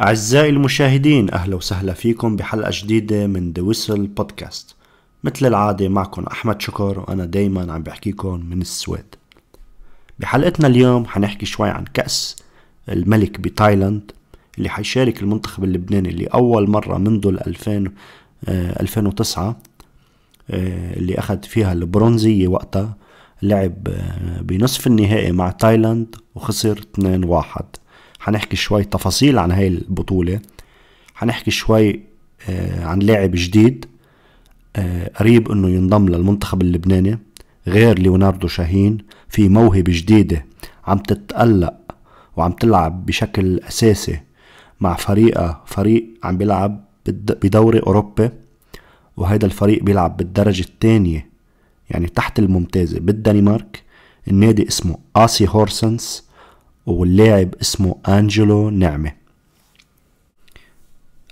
أعزائي المشاهدين أهلا وسهلا فيكم بحلقة جديدة من ذا ويسل بودكاست مثل العادة معكم أحمد شكر وأنا دايما عم بحكيكم من السويد بحلقتنا اليوم حنحكي شوي عن كأس الملك بتايلاند اللي حيشارك المنتخب اللبناني اللي أول مرة منذ 2000 2009 آه، آه، اللي أخذ فيها البرونزية وقتها لعب آه، بنصف النهائي مع تايلاند وخسر 2-1 حنحكي شوي تفاصيل عن هاي البطولة حنحكي شوي آه، عن لاعب جديد آه، قريب انه ينضم للمنتخب اللبناني غير ليوناردو شاهين في موهبة جديدة عم تتألق وعم تلعب بشكل أساسي مع فريقها فريق عم بيلعب بدوري أوروبا وهيدا الفريق بيلعب بالدرجة الثانية يعني تحت الممتازة بالدنمارك النادي اسمه آسي هورسنس واللاعب اسمه أنجلو نعمة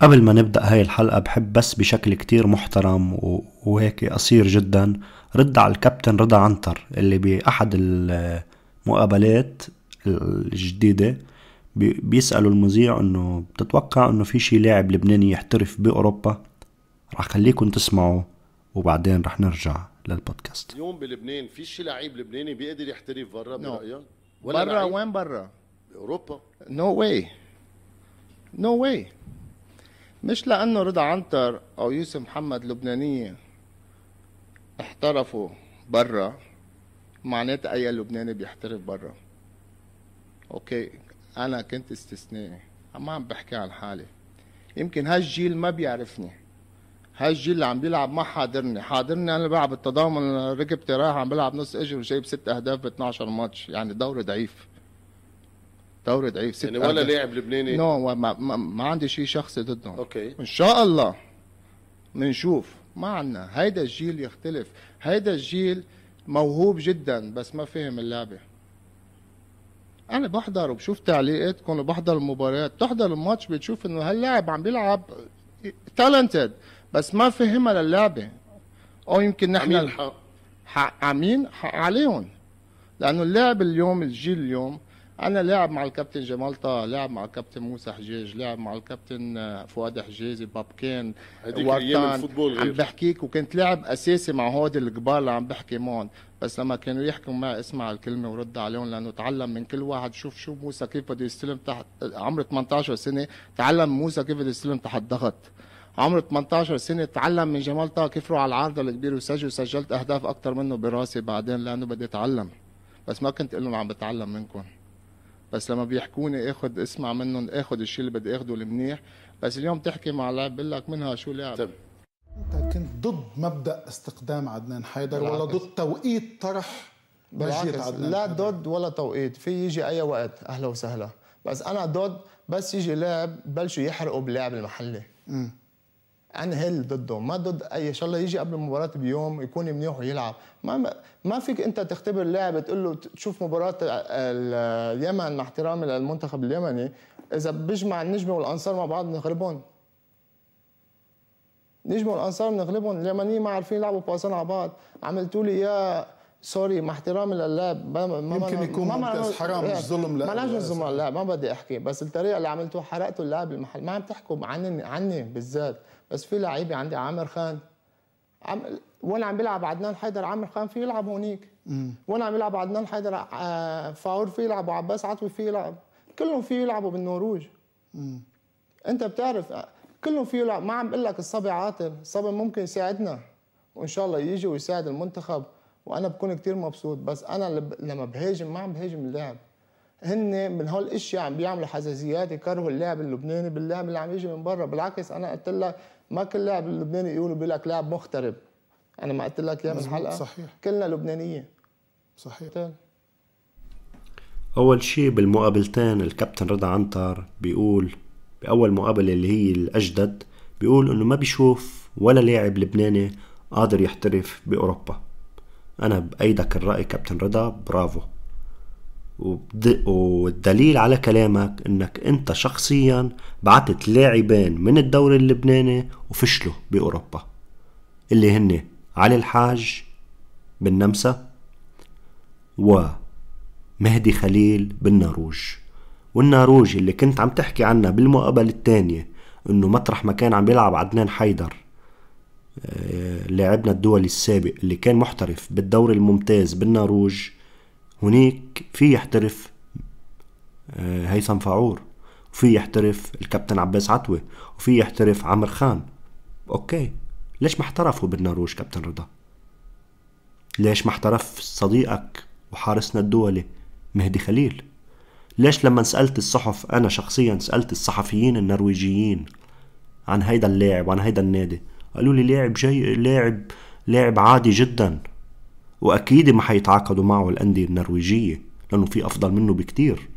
قبل ما نبدأ هاي الحلقة بحب بس بشكل كتير محترم وهيك قصير جدا رد على الكابتن رضا عنتر اللي بأحد المقابلات الجديدة بيسألوا المذيع انه بتتوقع انه في شي لاعب لبناني يحترف بأوروبا رح خليكم تسمعوا وبعدين رح نرجع للبودكاست اليوم بلبنان في شي لعيب لبناني بيقدر يحترف برا برأيك؟ ولا بره وين برا؟ اوروبا نو واي نو واي مش لانه رضا عنتر او يوسف محمد لبنانيه احترفوا برا معناتها اي لبناني بيحترف برا اوكي انا كنت استثنائي ما عم بحكي عن حالي يمكن هالجيل ما بيعرفني هاي الجيل اللي عم بيلعب ما حاضرني حاضرني انا بلعب التضامن ركبتي رايح عم بلعب نص اجر وجايب ست اهداف ب 12 ماتش يعني دوري ضعيف دوري ضعيف ست يعني ولا لاعب لبناني نو ما, ما, ما عندي شيء شخصي ضدهم اوكي ان شاء الله بنشوف ما عندنا هيدا الجيل يختلف هيدا الجيل موهوب جدا بس ما فهم اللعبه انا بحضر وبشوف تعليقاتكم وبحضر المباريات بتحضر الماتش بتشوف انه هاللاعب عم بيلعب تالنتد بس ما فهمها للعبه او يمكن نحن الحق حق عمين حق عليهم لانه اللاعب اليوم الجيل اليوم انا لاعب مع الكابتن جمال طه لاعب مع الكابتن موسى حجاج لاعب مع الكابتن آه، فؤاد حجازي بابكين وقتان عم بحكيك وكنت لاعب اساسي مع هود الكبار اللي عم بحكي معهم بس لما كانوا يحكوا معي اسمع الكلمه ورد عليهم لانه تعلم من كل واحد شوف شو موسى كيف بده يستلم تحت عمره 18 سنه تعلم موسى كيف بده يستلم تحت ضغط عمره 18 سنه تعلم من جمال طه كيف روح على العارضه الكبيره وسجل وسجلت اهداف اكثر منه براسي بعدين لانه بدي اتعلم بس ما كنت اقول لهم عم بتعلم منكم بس لما بيحكوني اخذ اسمع منهم اخذ الشيء اللي بدي اخذه المنيح بس اليوم تحكي مع لاعب بقول لك منها شو لعب طيب. انت كنت ضد مبدا استقدام عدنان حيدر بالعكس. ولا ضد توقيت طرح مجيد عدنان لا ضد ولا توقيت في يجي اي وقت اهلا وسهلا بس انا ضد بس يجي لاعب بلشوا يحرقوا باللاعب المحلي انهل ضده ما ضد اي ان شاء الله يجي قبل المباراه بيوم يكون منيح ويلعب ما ما فيك انت تختبر لاعب تقول له تشوف مباراه اليمن مع احترامي للمنتخب اليمني اذا بيجمع النجمه والانصار مع بعض بنغلبهم نجمه والانصار بنغلبهم اليمنيين ما عارفين يلعبوا باصين على بعض عملتوا لي اياه سوري مع احترامي للاعب ما يمكن يكون ما ممتاز حرام مش إيه، ظلم لا ما ظلم لا ما بدي احكي بس الطريقه اللي عملتوها حرقتوا اللاعب المحل ما عم تحكوا عني عني بالذات بس في لعيبه عندي عامر خان عم وين عم بيلعب عدنان حيدر عامر خان في يلعب هونيك وين عم بيلعب عدنان حيدر آه، فاور في يلعب وعباس عطوي في يلعب كلهم في يلعبوا بالنروج انت بتعرف آه، كلهم في يلعب ما عم بقول لك الصبي عاطل الصبي ممكن يساعدنا وان شاء الله يجي ويساعد المنتخب وانا بكون كتير مبسوط بس انا لما بهاجم ما عم بهاجم اللاعب هن من هول الاشياء عم بيعملوا حزازيات يكرهوا اللاعب اللبناني باللاعب اللي عم يجي من برا بالعكس انا قلت لك ما كل لاعب اللبناني يقولوا بيقول لك لاعب مغترب انا ما قلت لك من بالحلقه صحيح كلنا لبنانيه صحيح تل. اول شيء بالمقابلتين الكابتن رضا عنتر بيقول باول مقابله اللي هي الاجدد بيقول انه ما بيشوف ولا لاعب لبناني قادر يحترف باوروبا أنا بأيدك الرأي كابتن رضا برافو والدليل على كلامك انك انت شخصيا بعتت لاعبين من الدوري اللبناني وفشلوا باوروبا اللي هن علي الحاج بالنمسا ومهدي خليل بالناروج والناروج اللي كنت عم تحكي عنه بالمقابلة الثانية انه مطرح ما كان عم بيلعب عدنان حيدر لاعبنا الدولي السابق اللي كان محترف بالدوري الممتاز بالناروج هناك في يحترف آه، هيثم فعور وفي يحترف الكابتن عباس عتوة وفي يحترف عمر خان اوكي ليش ما احترفوا بالناروج كابتن رضا ليش ما احترف صديقك وحارسنا الدولي مهدي خليل ليش لما سألت الصحف أنا شخصيا سألت الصحفيين النرويجيين عن هيدا اللاعب وعن هيدا النادي قالوا لي لاعب جاي لاعب لاعب عادي جدا واكيد ما حيتعاقدوا معه الانديه النرويجيه لانه في افضل منه بكتير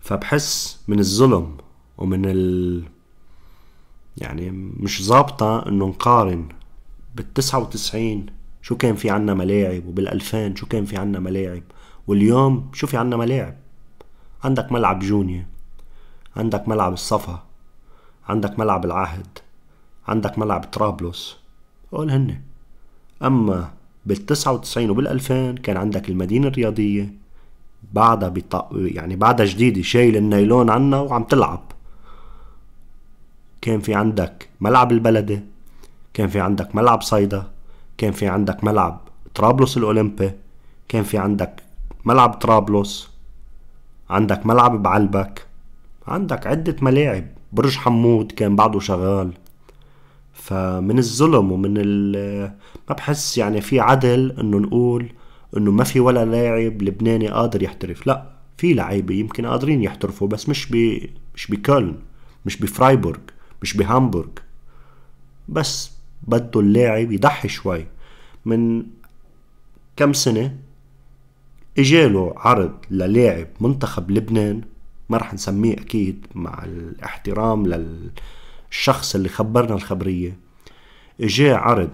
فبحس من الظلم ومن ال يعني مش ظابطة انه نقارن بالتسعة وتسعين شو كان في عنا ملاعب وبالألفين شو كان في عنا ملاعب واليوم شو في عنا ملاعب عندك ملعب جونيا عندك ملعب الصفا عندك ملعب العهد عندك ملعب طرابلس قول هن أما بالتسعة وتسعين وبالألفين كان عندك المدينة الرياضية بعدها بط... يعني بعدها جديدة شايل النايلون عنا وعم تلعب كان في عندك ملعب البلدة كان في عندك ملعب صيدا كان في عندك ملعب طرابلس الأولمبي كان في عندك ملعب طرابلس عندك ملعب بعلبك عندك عدة ملاعب برج حمود كان بعده شغال فمن الظلم ومن ال ما بحس يعني في عدل انه نقول انه ما في ولا لاعب لبناني قادر يحترف لا في لعيبه يمكن قادرين يحترفوا بس مش ب مش بكولن مش بفرايبورغ مش بهامبورغ بس بده اللاعب يضحي شوي من كم سنه اجاله عرض للاعب منتخب لبنان ما رح نسميه أكيد مع الاحترام للشخص اللي خبرنا الخبرية إجا عرض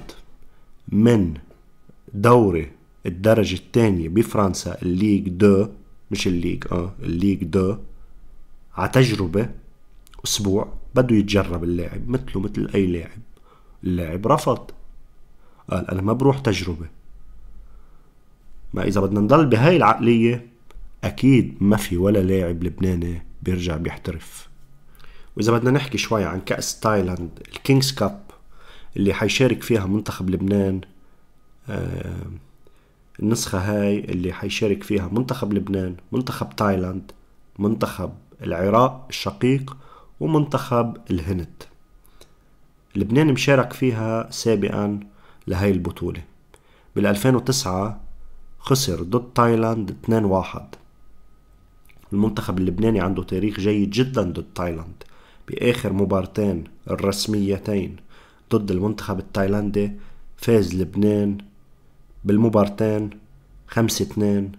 من دوري الدرجة الثانية بفرنسا الليغ دو مش الليغ اه الليغ دو على تجربة أسبوع بده يتجرب اللاعب مثله مثل أي لاعب اللاعب رفض قال أنا ما بروح تجربة ما إذا بدنا نضل بهاي العقلية أكيد ما في ولا لاعب لبناني بيرجع بيحترف وإذا بدنا نحكي شوي عن كأس تايلاند الكينجز كاب اللي حيشارك فيها منتخب لبنان آه النسخة هاي اللي حيشارك فيها منتخب لبنان منتخب تايلاند منتخب العراق الشقيق ومنتخب الهند لبنان مشارك فيها سابقا لهي البطولة بال 2009 خسر ضد تايلاند 2-1 المنتخب اللبناني عنده تاريخ جيد جدا ضد تايلاند بآخر مبارتين الرسميتين ضد المنتخب التايلاندي فاز لبنان بالمبارتين خمسة 2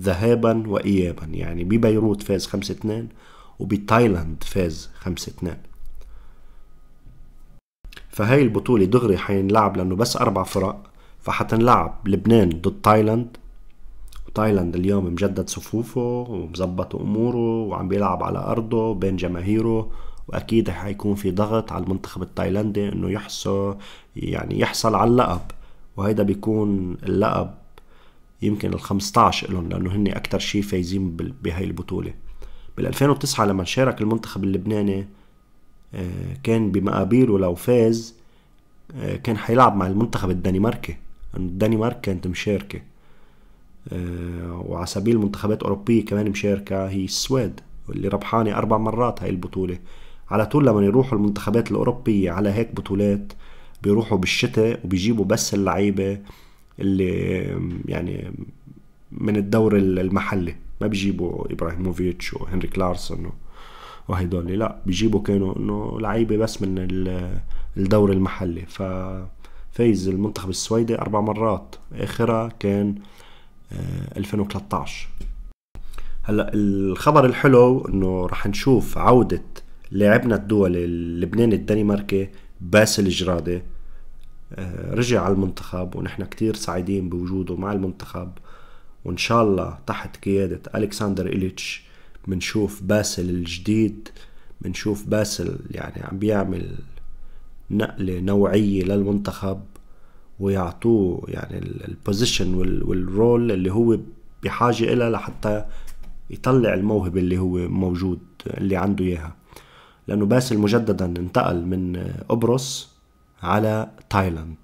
ذهابا وإيابا يعني ببيروت فاز خمسة 2 وبتايلاند فاز خمسة 2 فهاي البطولة دغري حينلعب لأنه بس أربع فرق فحتنلعب لبنان ضد تايلاند تايلاند اليوم مجدد صفوفه ومظبط اموره وعم بيلعب على ارضه بين جماهيره واكيد حيكون في ضغط على المنتخب التايلندي انه يحصل يعني يحصل على اللقب وهيدا بيكون اللقب يمكن ال 15 لهم لانه هن اكثر شيء فايزين بهاي البطوله بال 2009 لما شارك المنتخب اللبناني آه، كان بمقابيله لو فاز آه، كان حيلعب مع المنتخب الدنماركي الدنمارك كانت مشاركه آه، وعلى سبيل المنتخبات الأوروبية كمان مشاركة هي السويد اللي ربحانة أربع مرات هاي البطولة على طول لما يروحوا المنتخبات الأوروبية على هيك بطولات بيروحوا بالشتاء وبيجيبوا بس اللعيبة اللي يعني من الدور المحلي ما بيجيبوا إبراهيموفيتش وهنري كلارسون وهيدول لا بيجيبوا كانوا انه لعيبه بس من الدوري المحلي ففايز فايز المنتخب السويدي اربع مرات اخرها كان 2013 آه، هلا الخبر الحلو انه رح نشوف عودة لاعبنا الدولي اللبناني الدنماركي باسل جرادة آه، رجع على المنتخب ونحن كتير سعيدين بوجوده مع المنتخب وان شاء الله تحت قيادة الكسندر إليتش بنشوف باسل الجديد بنشوف باسل يعني عم بيعمل نقلة نوعية للمنتخب ويعطوه يعني البوزيشن والرول اللي هو بحاجة إلى لحتى يطلع الموهبة اللي هو موجود اللي عنده إياها لأنه باسل مجددا انتقل من قبرص على تايلاند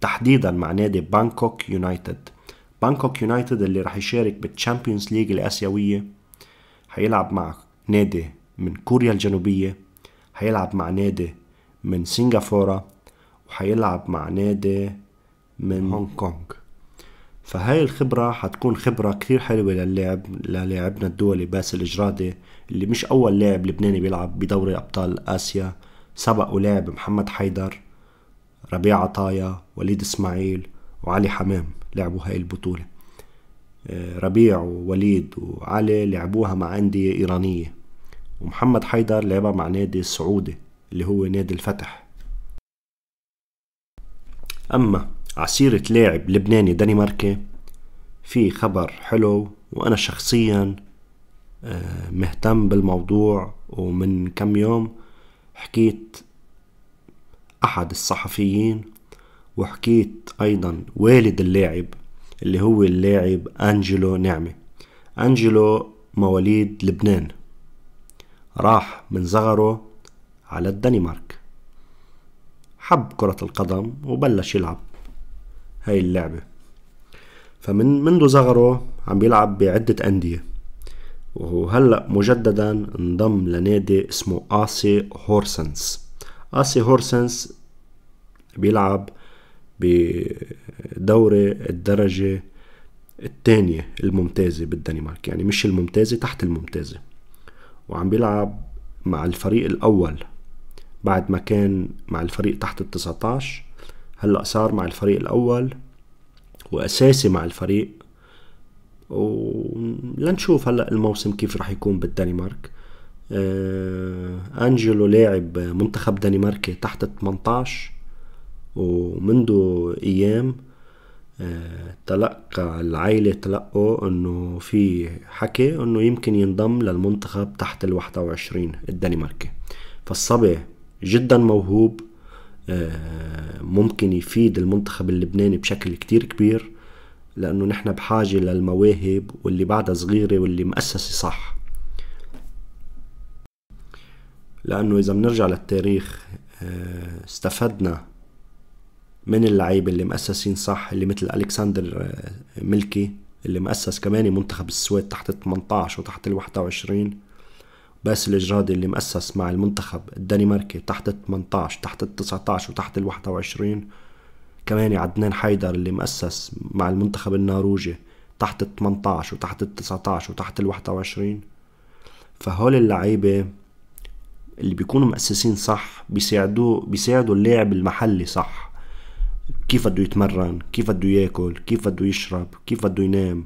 تحديدا مع نادي بانكوك يونايتد بانكوك يونايتد اللي راح يشارك بالتشامبيونز ليج الآسيوية حيلعب مع نادي من كوريا الجنوبية حيلعب مع نادي من سنغافورة وحيلعب مع نادي من هونج كونج فهاي الخبرة حتكون خبرة كثير حلوة للاعب للاعبنا الدولي باسل الجرادي اللي مش أول لاعب لبناني بيلعب بدوري أبطال آسيا سبق ولعب محمد حيدر ربيع عطايا وليد إسماعيل وعلي حمام لعبوا هاي البطولة آه، ربيع ووليد وعلي لعبوها مع أندية إيرانية ومحمد حيدر لعبها مع نادي السعودي اللي هو نادي الفتح أما عسيرة لاعب لبناني دنماركي في خبر حلو وأنا شخصيا آه، مهتم بالموضوع ومن كم يوم حكيت أحد الصحفيين وحكيت أيضا والد اللاعب اللي هو اللاعب أنجلو نعمة أنجلو مواليد لبنان راح من زغرو على الدنمارك حب كرة القدم وبلش يلعب هاي اللعبة فمن منذ صغره عم بيلعب بعدة أندية وهلأ مجددا انضم لنادي اسمه آسي هورسنس آسي هورسنس بيلعب بدوري الدرجة الثانية الممتازة بالدنمارك يعني مش الممتازة تحت الممتازة وعم بيلعب مع الفريق الأول بعد ما كان مع الفريق تحت ال 19 هلا صار مع الفريق الاول واساسي مع الفريق ولنشوف هلا الموسم كيف رح يكون بالدنمارك آه انجلو لاعب منتخب دنماركي تحت 18 ومنذ ايام آه، تلقى العائلة تلقوا انه في حكي انه يمكن ينضم للمنتخب تحت ال 21 الدنماركي فالصبي جدا موهوب آه، ممكن يفيد المنتخب اللبناني بشكل كتير كبير لأنه نحن بحاجة للمواهب واللي بعدها صغيرة واللي مؤسسة صح لأنه إذا بنرجع للتاريخ آه، استفدنا من اللعيبة اللي مؤسسين صح اللي مثل ألكسندر آه، ملكي اللي مؤسس كمان منتخب السويد تحت ال 18 وتحت ال 21 بس الجرادي اللي مؤسس مع المنتخب الدنماركي تحت ال 18 تحت ال 19 وتحت ال 21 كمان عدنان حيدر اللي مؤسس مع المنتخب النرويجي تحت ال 18 وتحت ال 19 وتحت ال 21 فهول اللعيبه اللي بيكونوا مؤسسين صح بيساعدوا بيساعدوا اللاعب المحلي صح كيف بده يتمرن كيف بده ياكل كيف بده يشرب كيف بده ينام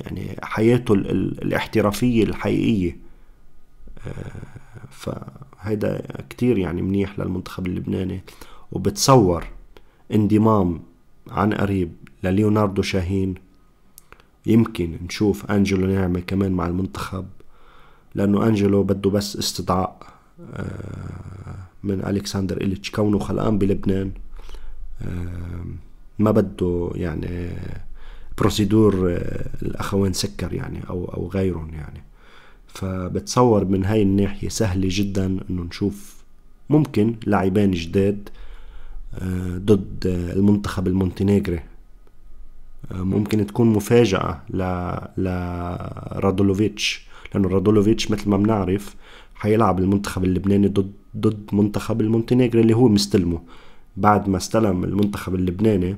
يعني حياته الاحترافيه الحقيقيه فهيدا كتير يعني منيح للمنتخب اللبناني وبتصور انضمام عن قريب لليوناردو شاهين يمكن نشوف أنجلو نعمة كمان مع المنتخب لأنه أنجلو بده بس استدعاء آه، من ألكسندر إليتش كونه خلقان بلبنان آه، ما بده يعني بروسيدور آه، الأخوين سكر يعني أو أو غيرهم يعني فبتصور من هاي الناحية سهلة جدا انه نشوف ممكن لاعبين جداد آه، ضد آه، المنتخب المونتينيغري آه، ممكن تكون مفاجأة ل لرادولوفيتش لأنه رادولوفيتش مثل ما بنعرف حيلعب المنتخب اللبناني ضد ضد منتخب المونتينيغري اللي هو مستلمه بعد ما استلم المنتخب اللبناني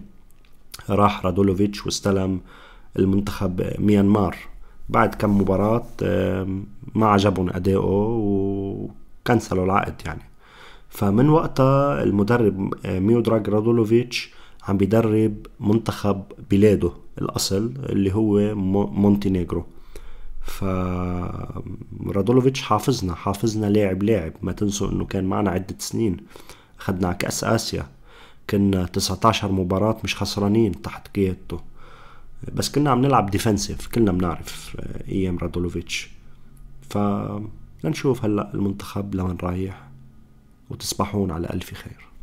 راح رادولوفيتش واستلم المنتخب ميانمار بعد كم مباراة آه، ما عجبهم أدائه وكنسلوا العقد يعني فمن وقتها المدرب آه، ميودراج رادولوفيتش عم بيدرب منتخب بلاده الأصل اللي هو مونتينيغرو ف رادولوفيتش حافظنا حافظنا لاعب لاعب ما تنسوا انه كان معنا عدة سنين اخذنا كأس اسيا كنا 19 مباراة مش خسرانين تحت قيادته بس كنا عم نلعب ديفنسيف كلنا بنعرف آه، ايام رادولوفيتش ف لنشوف هلا المنتخب لوين رايح وتصبحون على الف خير